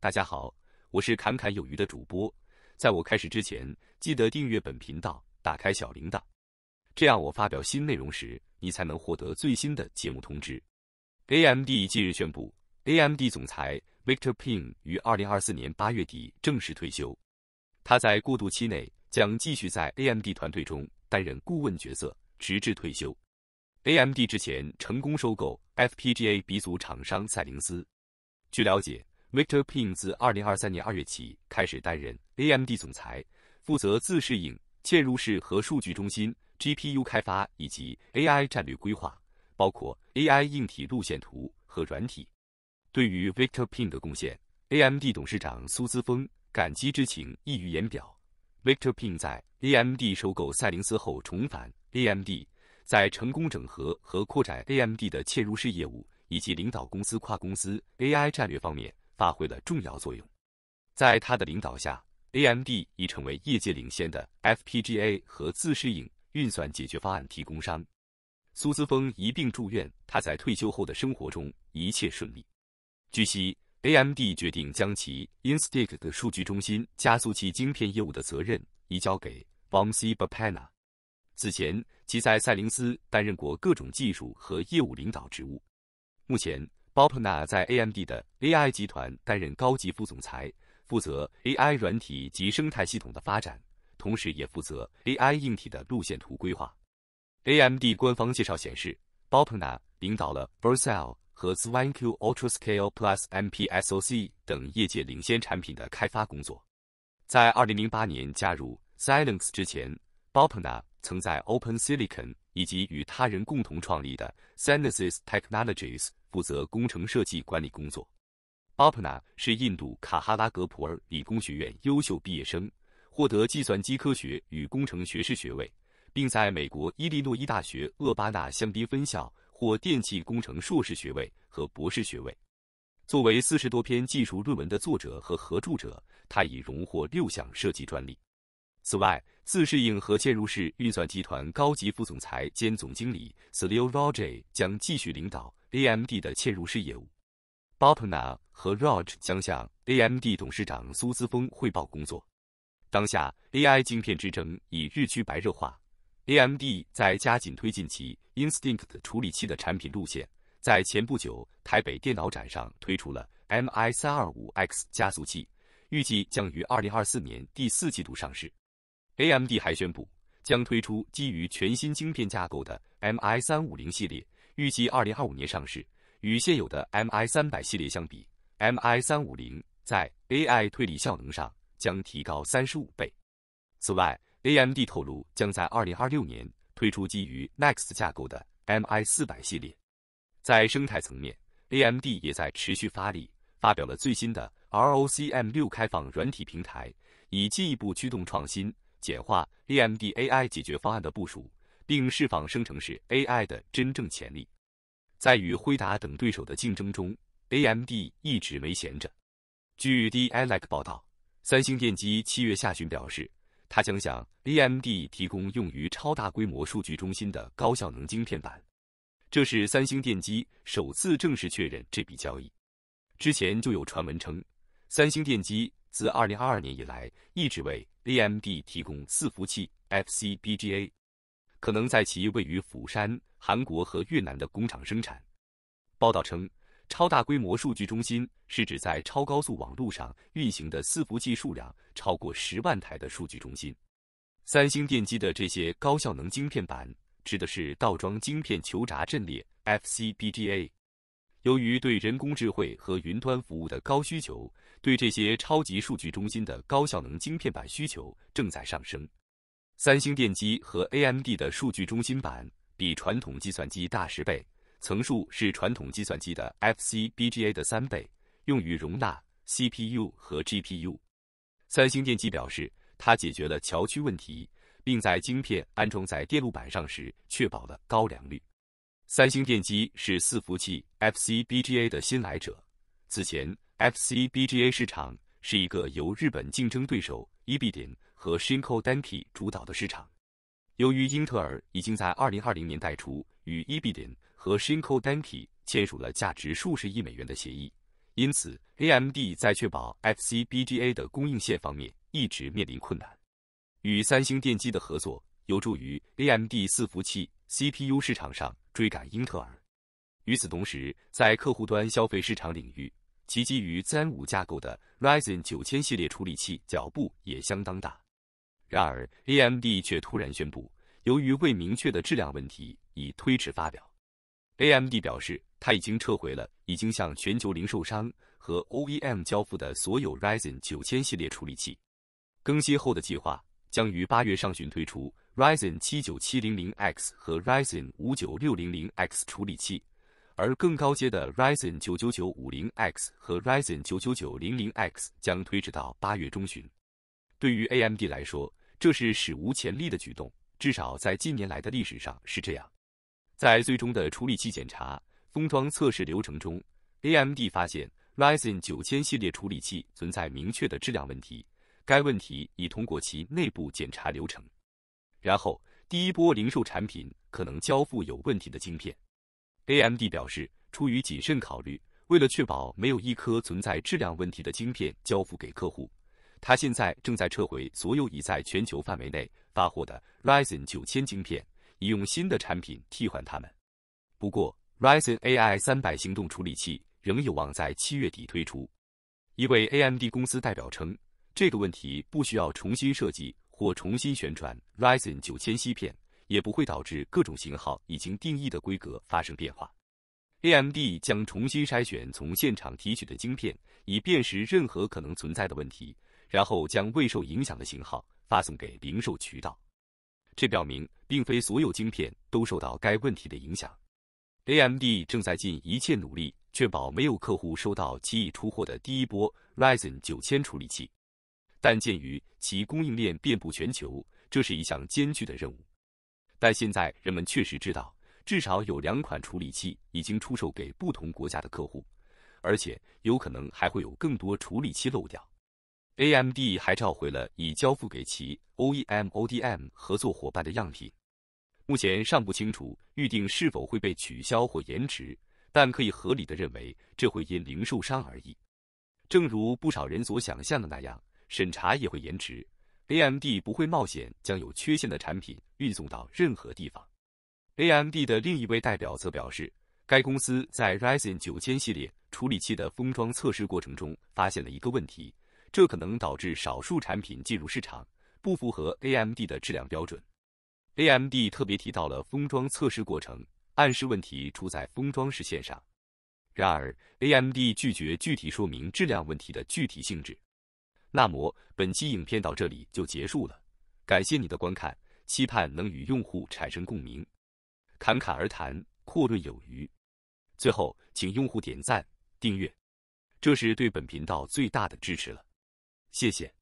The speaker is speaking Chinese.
大家好，我是侃侃有余的主播。在我开始之前，记得订阅本频道，打开小铃铛，这样我发表新内容时，你才能获得最新的节目通知。AMD 近日宣布，AMD 总裁 Victor Ping 于二零二四年八月底正式退休。他在过渡期内将继续在 AMD 团队中担任顾问角色，直至退休。AMD 之前成功收购 FPGA 鼻祖厂商赛灵思。据了解。Victor Ping 自二零二三年二月起开始担任 AMD 总裁，负责自适应嵌入式和数据中心 GPU 开发以及 AI 战略规划，包括 AI 硬体路线图和软体。对于 Victor Ping 的贡献，AMD 董事长苏姿峰感激之情溢于言表。Victor Ping 在 AMD 收购赛灵思后重返 AMD，在成功整合和扩展 AMD 的嵌入式业务以及领导公司跨公司 AI 战略方面。发挥了重要作用。在他的领导下，AMD 已成为业界领先的 FPGA 和自适应运算解决方案提供商。苏姿峰一并祝愿他在退休后的生活中一切顺利。据悉，AMD 决定将其 Instinct 数据中心加速器晶片业务的责任移交给 Vamsi Bapana。此前，其在赛灵思担任过各种技术和业务领导职务。目前，b o p n a 在 AMD 的 AI 集团担任高级副总裁，负责 AI 软体及生态系统的发展，同时也负责 AI 硬体的路线图规划。AMD 官方介绍显示 b o p n a 领导了 Versal 和 Zynq UltraScale+MPSoC Plus 等业界领先产品的开发工作。在2008年加入 s i l e n c e 之前 b o p n a 曾在 Open Silicon 以及与他人共同创立的 Synesis Technologies。负责工程设计管理工作。巴普纳是印度卡哈拉格普尔理工学院优秀毕业生，获得计算机科学与工程学士学位，并在美国伊利诺伊大学厄巴纳香槟分校获电气工程硕士学位和博士学位。作为四十多篇技术论文的作者和合著者，他已荣获六项设计专利。此外，自适应和嵌入式运算集团高级副总裁兼总经理 Sleio Roche 将继续领导 AMD 的嵌入式业务。b o t n a 和 r o g e 将向 AMD 董事长苏姿峰汇报工作。当下 AI 晶片之争已日趋白热化，AMD 在加紧推进其 Instinct 处理器的产品路线。在前不久台北电脑展上推出了 MI 三二五 X 加速器，预计将于二零二四年第四季度上市。AMD 还宣布将推出基于全新晶片架构的 MI 三五零系列，预计二零二五年上市。与现有的 MI 三百系列相比，MI 三五零在 AI 推理效能上将提高三十五倍。此外，AMD 透露将在二零二六年推出基于 Next 架构的 MI 四百系列。在生态层面，AMD 也在持续发力，发表了最新的 ROCm 六开放软体平台，以进一步驱动创新。简化 AMD AI 解决方案的部署，并释放生成式 AI 的真正潜力。在与辉达等对手的竞争中，AMD 一直没闲着。据 d l a c 报道，三星电机七月下旬表示，他将向 AMD 提供用于超大规模数据中心的高效能晶片版。这是三星电机首次正式确认这笔交易。之前就有传闻称，三星电机自2022年以来一直为 AMD 提供伺服器 FCBGA，可能在其位于釜山、韩国和越南的工厂生产。报道称，超大规模数据中心是指在超高速网络上运行的伺服器数量超过十万台的数据中心。三星电机的这些高效能晶片板指的是倒装晶片球闸阵列 FCBGA。由于对人工智慧和云端服务的高需求。对这些超级数据中心的高效能晶片板需求正在上升。三星电机和 AMD 的数据中心板比传统计算机大十倍，层数是传统计算机的 FCBGA 的三倍，用于容纳 CPU 和 GPU。三星电机表示，它解决了桥区问题，并在晶片安装在电路板上时确保了高良率。三星电机是伺服器 FCBGA 的新来者，此前。FCBGA 市场是一个由日本竞争对手 e 伊币 n 和 Shinko Denki 主导的市场。由于英特尔已经在二零二零年代初与 e 伊币 n 和 Shinko Denki 签署了价值数十亿美元的协议，因此 AMD 在确保 FCBGA 的供应线方面一直面临困难。与三星电机的合作有助于 AMD 四服务器 CPU 市场上追赶英特尔。与此同时，在客户端消费市场领域，其基于 Zen 五架构的 Ryzen 九千系列处理器脚步也相当大，然而 AMD 却突然宣布，由于未明确的质量问题，已推迟发表。AMD 表示，它已经撤回了已经向全球零售商和 OEM 交付的所有 Ryzen 九千系列处理器。更新后的计划将于八月上旬推出 Ryzen 七九七零零 X 和 Ryzen 五九六零零 X 处理器。而更高阶的 Ryzen 99950X 和 Ryzen 99900X 将推迟到八月中旬。对于 AMD 来说，这是史无前例的举动，至少在近年来的历史上是这样。在最终的处理器检查、封装测试流程中，AMD 发现 Ryzen 9000系列处理器存在明确的质量问题。该问题已通过其内部检查流程。然后，第一波零售产品可能交付有问题的晶片。AMD 表示，出于谨慎考虑，为了确保没有一颗存在质量问题的晶片交付给客户，他现在正在撤回所有已在全球范围内发货的 Ryzen 九千晶片，以用新的产品替换它们。不过，Ryzen AI 三百行动处理器仍有望在七月底推出。一位 AMD 公司代表称，这个问题不需要重新设计或重新旋转 Ryzen 九千芯片。也不会导致各种型号已经定义的规格发生变化。AMD 将重新筛选从现场提取的晶片，以辨识任何可能存在的问题，然后将未受影响的型号发送给零售渠道。这表明并非所有晶片都受到该问题的影响。AMD 正在尽一切努力确保没有客户收到其已出货的第一波 Ryzen 9000处理器，但鉴于其供应链遍布全球，这是一项艰巨的任务。但现在人们确实知道，至少有两款处理器已经出售给不同国家的客户，而且有可能还会有更多处理器漏掉。AMD 还召回了已交付给其 OEM/ODM 合作伙伴的样品。目前尚不清楚预定是否会被取消或延迟，但可以合理的认为这会因零售商而异。正如不少人所想象的那样，审查也会延迟。AMD 不会冒险将有缺陷的产品。运送到任何地方。AMD 的另一位代表则表示，该公司在 Ryzen 九千系列处理器的封装测试过程中发现了一个问题，这可能导致少数产品进入市场不符合 AMD 的质量标准。AMD 特别提到了封装测试过程，暗示问题出在封装线上。然而，AMD 拒绝具体说明质量问题的具体性质。那么，本期影片到这里就结束了，感谢你的观看。期盼能与用户产生共鸣，侃侃而谈，阔论有余。最后，请用户点赞、订阅，这是对本频道最大的支持了，谢谢。